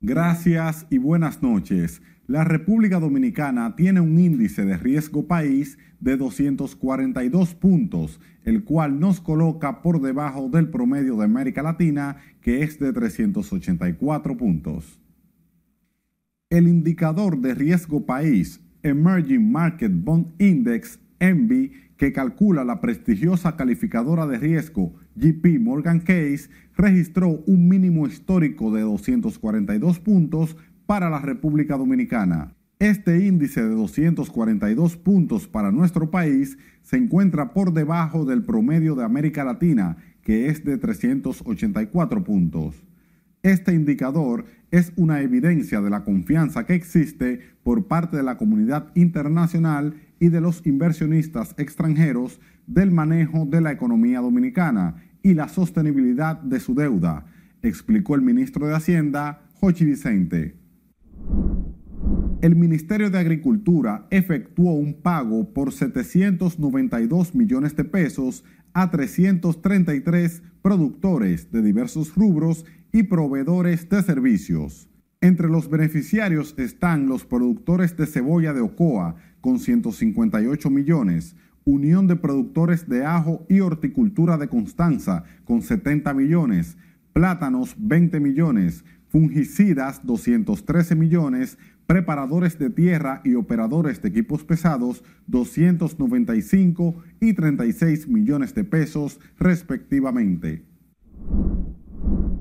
Gracias y buenas noches. La República Dominicana tiene un índice de riesgo país de 242 puntos, el cual nos coloca por debajo del promedio de América Latina, que es de 384 puntos. El indicador de riesgo país, Emerging Market Bond Index, Envy, que calcula la prestigiosa calificadora de riesgo JP Morgan Case, registró un mínimo histórico de 242 puntos para la República Dominicana. Este índice de 242 puntos para nuestro país se encuentra por debajo del promedio de América Latina, que es de 384 puntos. Este indicador es una evidencia de la confianza que existe por parte de la comunidad internacional y de los inversionistas extranjeros del manejo de la economía dominicana y la sostenibilidad de su deuda, explicó el ministro de Hacienda, Jochi Vicente. El Ministerio de Agricultura efectuó un pago por 792 millones de pesos a 333 productores de diversos rubros y proveedores de servicios. Entre los beneficiarios están los productores de cebolla de Ocoa con 158 millones, Unión de Productores de Ajo y Horticultura de Constanza con 70 millones, Plátanos 20 millones, Fungicidas 213 millones, Preparadores de Tierra y Operadores de Equipos Pesados 295 y 36 millones de pesos respectivamente.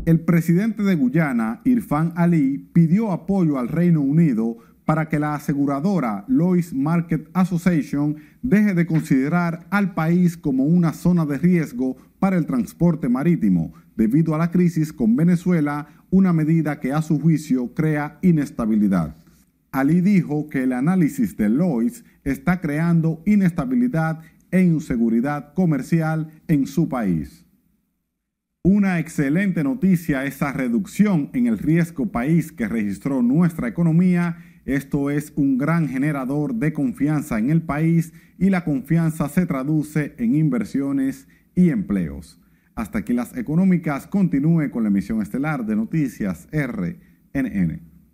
El presidente de Guyana, Irfan Ali, pidió apoyo al Reino Unido para que la aseguradora Lois Market Association deje de considerar al país como una zona de riesgo para el transporte marítimo, debido a la crisis con Venezuela, una medida que a su juicio crea inestabilidad. Ali dijo que el análisis de lois está creando inestabilidad e inseguridad comercial en su país. Una excelente noticia esa reducción en el riesgo país que registró nuestra economía. Esto es un gran generador de confianza en el país y la confianza se traduce en inversiones y empleos. Hasta aquí las económicas. Continúe con la emisión estelar de noticias RNN.